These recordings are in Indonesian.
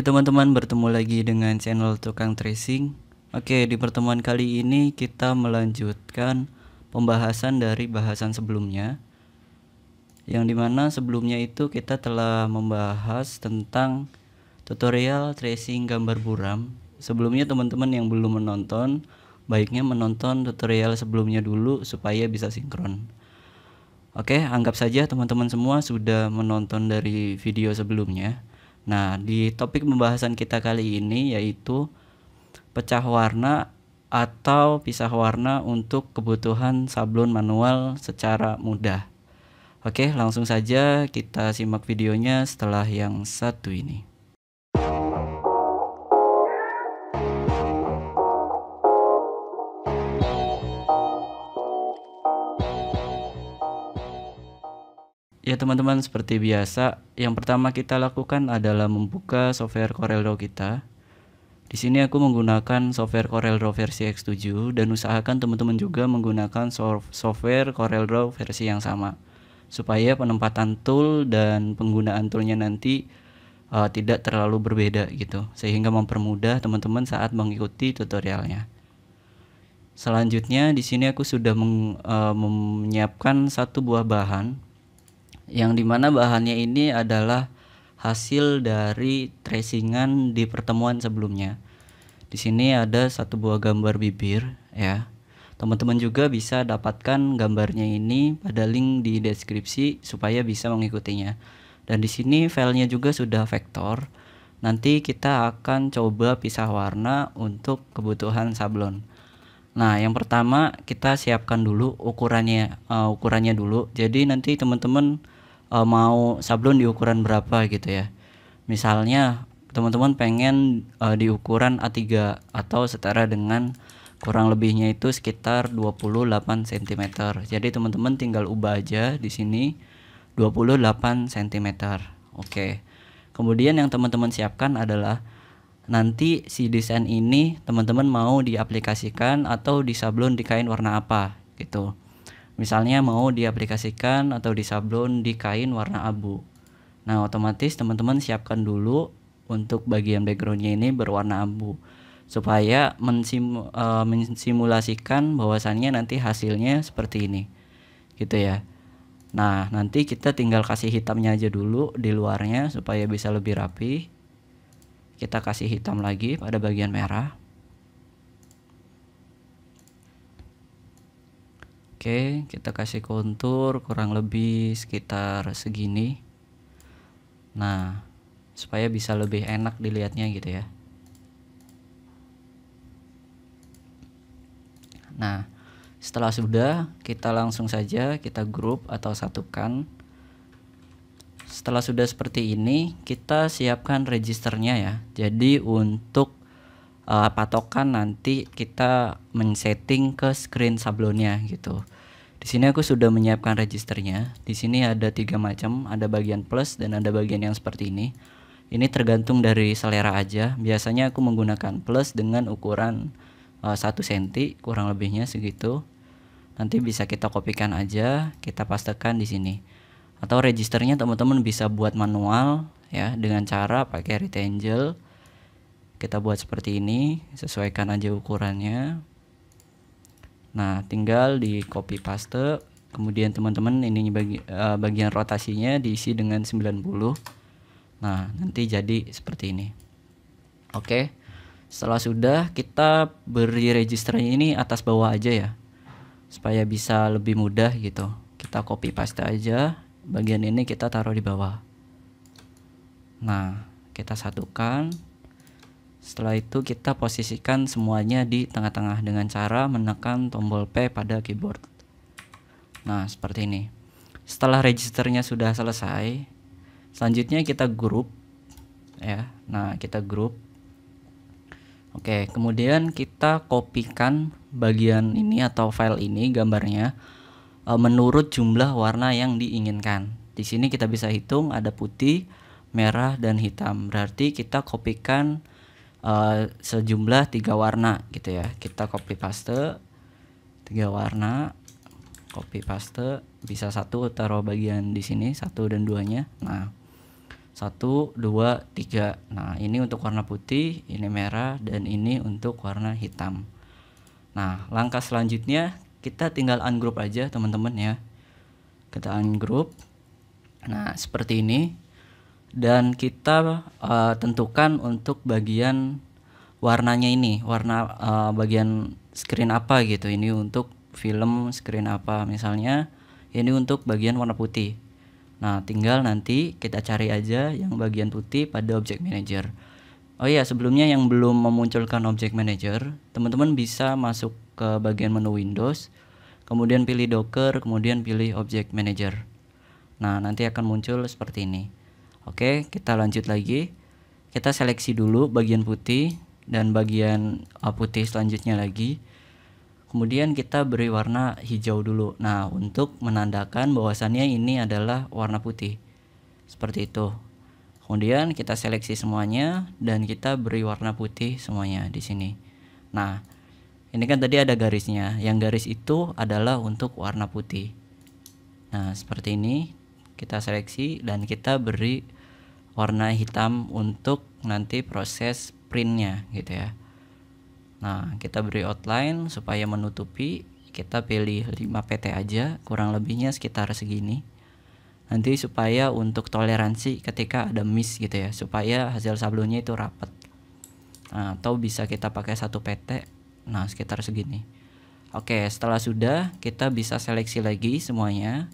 Oke teman-teman, bertemu lagi dengan channel Tukang Tracing. Oke, di pertemuan kali ini kita melanjutkan pembahasan dari bahasan sebelumnya. Yang dimana sebelumnya itu kita telah membahas tentang tutorial tracing gambar buram. Sebelumnya teman-teman yang belum menonton, baiknya menonton tutorial sebelumnya dulu supaya bisa sinkron. Oke, anggap saja teman-teman semua sudah menonton dari video sebelumnya. Nah, di topik pembahasan kita kali ini yaitu pecah warna atau pisah warna untuk kebutuhan sablon manual secara mudah. Oke, langsung saja kita simak videonya setelah yang satu ini. Ya teman-teman seperti biasa, yang pertama kita lakukan adalah membuka software CorelDraw kita. Di sini aku menggunakan software CorelDraw versi X7 dan usahakan teman-teman juga menggunakan software CorelDraw versi yang sama supaya penempatan tool dan penggunaan toolnya nanti uh, tidak terlalu berbeda gitu sehingga mempermudah teman-teman saat mengikuti tutorialnya. Selanjutnya di sini aku sudah uh, menyiapkan satu buah bahan yang dimana bahannya ini adalah hasil dari tracingan di pertemuan sebelumnya. Di sini ada satu buah gambar bibir ya. Teman-teman juga bisa dapatkan gambarnya ini pada link di deskripsi supaya bisa mengikutinya. Dan di sini filenya juga sudah vektor. Nanti kita akan coba pisah warna untuk kebutuhan sablon. Nah, yang pertama kita siapkan dulu ukurannya, uh, ukurannya dulu. Jadi nanti teman-teman uh, mau sablon di ukuran berapa gitu ya misalnya teman-teman pengen uh, di ukuran A3 atau setara dengan kurang lebihnya itu sekitar 28 cm jadi teman-teman tinggal ubah aja di sini 28 cm oke okay. kemudian yang teman-teman siapkan adalah nanti si desain ini teman-teman mau diaplikasikan atau disablon di kain warna apa gitu. Misalnya mau diaplikasikan atau disablon di kain warna abu. Nah, otomatis teman-teman siapkan dulu untuk bagian backgroundnya ini berwarna abu supaya mensim, uh, e, mensimulasikan bahwasannya nanti hasilnya seperti ini gitu ya nah nanti kita tinggal kasih hitamnya aja dulu di luarnya supaya bisa lebih rapi kita kasih hitam lagi pada bagian merah Oke, kita kasih kontur kurang lebih sekitar segini. Nah, supaya bisa lebih enak dilihatnya gitu ya. Nah, setelah sudah, kita langsung saja kita grup atau satukan. Setelah sudah seperti ini, kita siapkan registernya ya. Jadi untuk uh, patokan nanti kita men-setting ke screen sablonnya gitu. Di sini aku sudah menyiapkan registernya. Di sini ada tiga macam, ada bagian plus dan ada bagian yang seperti ini. Ini tergantung dari selera aja. Biasanya aku menggunakan plus dengan ukuran uh, 1 cm kurang lebihnya segitu. Nanti bisa kita kopikan aja, kita pastekan di sini. Atau registernya teman-teman bisa buat manual ya dengan cara pakai rectangle kita buat seperti ini sesuaikan aja ukurannya nah tinggal di copy paste kemudian teman-teman ini bagi, uh, bagian rotasinya diisi dengan 90 nah nanti jadi seperti ini oke okay. setelah sudah kita beri register ini atas bawah aja ya supaya bisa lebih mudah gitu kita copy paste aja bagian ini kita taruh di bawah nah kita satukan setelah itu kita posisikan semuanya di tengah-tengah dengan cara menekan tombol P pada keyboard. Nah, seperti ini. Setelah registernya sudah selesai, selanjutnya kita grup ya. Nah, kita grup. Oke, kemudian kita kopikan bagian ini atau file ini gambarnya e, menurut jumlah warna yang diinginkan. Di sini kita bisa hitung ada putih, merah dan hitam. Berarti kita kopikan uh, sejumlah tiga warna gitu ya kita copy paste tiga warna copy paste bisa satu taruh bagian di sini satu dan duanya nah satu dua tiga nah ini untuk warna putih ini merah dan ini untuk warna hitam nah langkah selanjutnya kita tinggal ungroup aja teman-teman ya kita ungroup nah seperti ini dan kita uh, tentukan untuk bagian warnanya ini warna uh, bagian screen apa gitu ini untuk film screen apa misalnya ini untuk bagian warna putih nah tinggal nanti kita cari aja yang bagian putih pada object manager oh iya sebelumnya yang belum memunculkan object manager teman-teman bisa masuk ke bagian menu Windows kemudian pilih Docker kemudian pilih object manager nah nanti akan muncul seperti ini Oke, kita lanjut lagi. Kita seleksi dulu bagian putih dan bagian uh, putih selanjutnya lagi. Kemudian kita beri warna hijau dulu. Nah, untuk menandakan bahwasannya ini adalah warna putih. Seperti itu. Kemudian kita seleksi semuanya dan kita beri warna putih semuanya di sini. Nah, ini kan tadi ada garisnya. Yang garis itu adalah untuk warna putih. Nah, seperti ini kita seleksi dan kita beri warna hitam untuk nanti proses printnya gitu ya nah kita beri outline supaya menutupi kita pilih 5 PT aja kurang lebihnya sekitar segini nanti supaya untuk toleransi ketika ada miss gitu ya supaya hasil sablonnya itu rapat nah, atau bisa kita pakai satu PT nah sekitar segini oke setelah sudah kita bisa seleksi lagi semuanya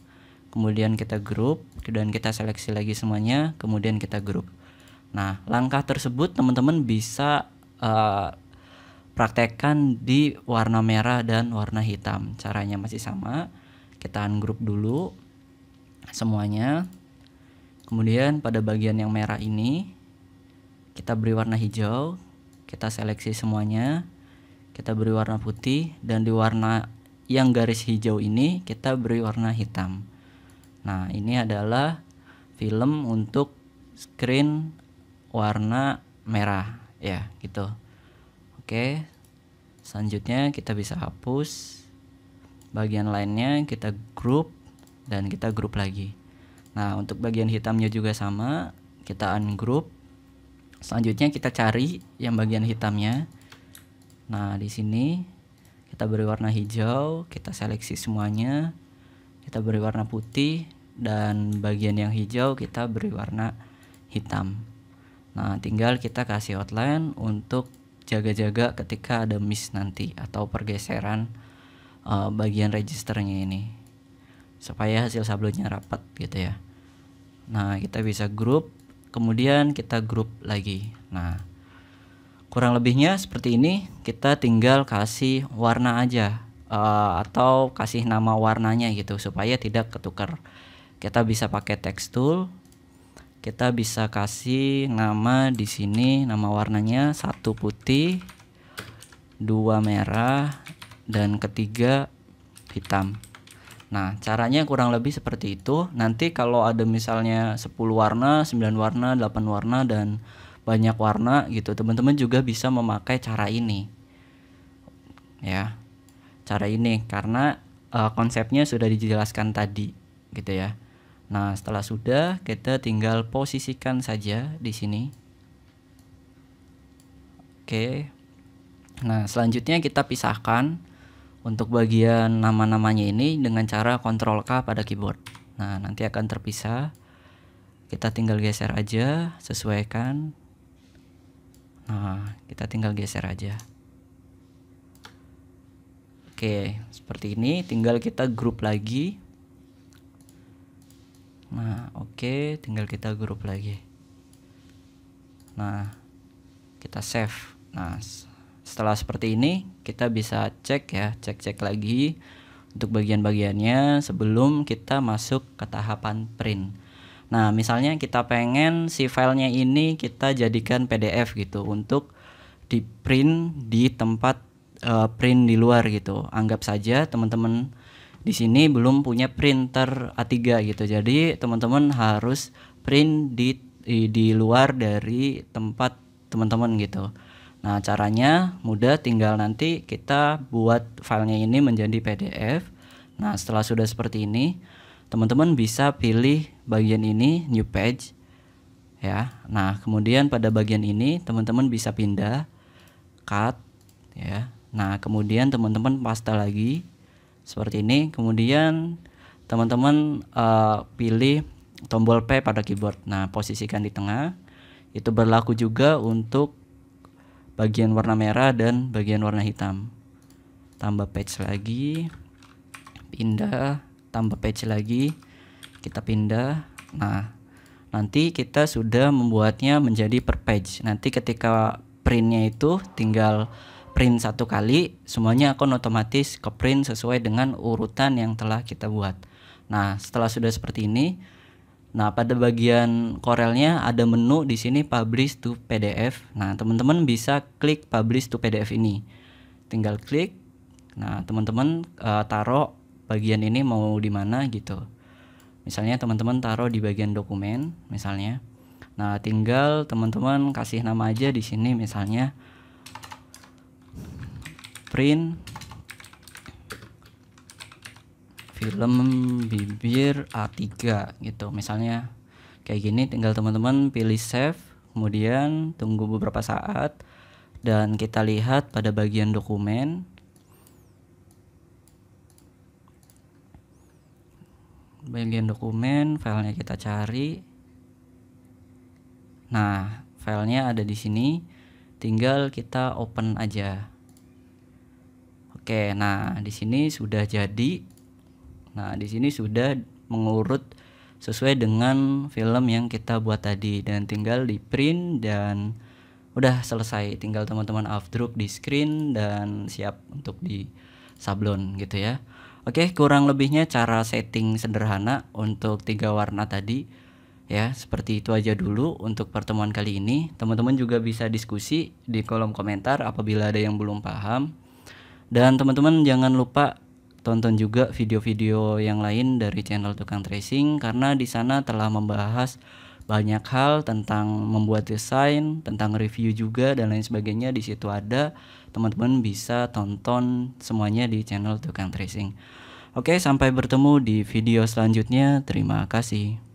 kemudian kita grup dan kita seleksi lagi semuanya kemudian kita grup nah langkah tersebut teman-teman bisa uh, praktekkan di warna merah dan warna hitam caranya masih sama kita ungroup dulu semuanya kemudian pada bagian yang merah ini kita beri warna hijau kita seleksi semuanya kita beri warna putih dan di warna yang garis hijau ini kita beri warna hitam Nah, ini adalah film untuk screen warna merah ya, gitu. Oke. Selanjutnya kita bisa hapus bagian lainnya kita grup dan kita grup lagi. Nah, untuk bagian hitamnya juga sama, kita ungroup. Selanjutnya kita cari yang bagian hitamnya. Nah, di sini kita beri warna hijau, kita seleksi semuanya. Kita beri warna putih, dan bagian yang hijau kita beri warna hitam nah tinggal kita kasih outline untuk jaga-jaga ketika ada miss nanti atau pergeseran uh, bagian registernya ini supaya hasil sablonnya rapat gitu ya nah kita bisa group kemudian kita group lagi nah kurang lebihnya seperti ini kita tinggal kasih warna aja uh, atau kasih nama warnanya gitu supaya tidak ketukar kita bisa pakai text tool kita bisa kasih nama di sini nama warnanya satu putih dua merah dan ketiga hitam nah caranya kurang lebih seperti itu nanti kalau ada misalnya 10 warna 9 warna 8 warna dan banyak warna gitu teman-teman juga bisa memakai cara ini ya cara ini karena uh, konsepnya sudah dijelaskan tadi gitu ya Nah, setelah sudah, kita tinggal posisikan saja di sini. Oke. Nah, selanjutnya kita pisahkan untuk bagian nama-namanya ini dengan cara Ctrl K pada keyboard. Nah, nanti akan terpisah. Kita tinggal geser aja, sesuaikan. Nah, kita tinggal geser aja. Oke, seperti ini tinggal kita grup lagi nah oke okay. tinggal kita grup lagi nah kita save nah setelah seperti ini kita bisa cek ya cek-cek lagi untuk bagian-bagiannya sebelum kita masuk ke tahapan print nah misalnya kita pengen si filenya ini kita jadikan PDF gitu untuk di print di tempat uh, print di luar gitu anggap saja teman-teman di sini belum punya printer A3 gitu. Jadi teman-teman harus print di di luar dari tempat teman-teman gitu. Nah, caranya mudah tinggal nanti kita buat filenya ini menjadi PDF. Nah, setelah sudah seperti ini, teman-teman bisa pilih bagian ini new page ya. Nah, kemudian pada bagian ini teman-teman bisa pindah cut ya. Nah, kemudian teman-teman paste lagi seperti ini kemudian teman-teman uh, pilih tombol P pada keyboard nah posisikan di tengah itu berlaku juga untuk bagian warna merah dan bagian warna hitam tambah patch lagi pindah tambah patch lagi kita pindah nah nanti kita sudah membuatnya menjadi per page nanti ketika printnya itu tinggal print satu kali semuanya akan otomatis ke print sesuai dengan urutan yang telah kita buat nah setelah sudah seperti ini nah pada bagian korelnya ada menu di sini publish to PDF nah teman-teman bisa klik publish to PDF ini tinggal klik nah teman-teman uh, taruh bagian ini mau di mana gitu misalnya teman-teman taruh di bagian dokumen misalnya nah tinggal teman-teman kasih nama aja di sini misalnya print film bibir A3 gitu misalnya kayak gini tinggal teman-teman pilih save kemudian tunggu beberapa saat dan kita lihat pada bagian dokumen bagian dokumen filenya kita cari nah filenya ada di sini tinggal kita open aja Oke, nah di sini sudah jadi. Nah, di sini sudah mengurut sesuai dengan film yang kita buat tadi dan tinggal di print dan udah selesai. Tinggal teman-teman Afdruck di screen dan siap untuk di sablon gitu ya. Oke, kurang lebihnya cara setting sederhana untuk tiga warna tadi. Ya, seperti itu aja dulu untuk pertemuan kali ini. Teman-teman juga bisa diskusi di kolom komentar apabila ada yang belum paham. Dan teman-teman jangan lupa tonton juga video-video yang lain dari channel Tukang Tracing karena di sana telah membahas banyak hal tentang membuat desain, tentang review juga dan lain sebagainya di situ ada. Teman-teman bisa tonton semuanya di channel Tukang Tracing. Oke, sampai bertemu di video selanjutnya. Terima kasih.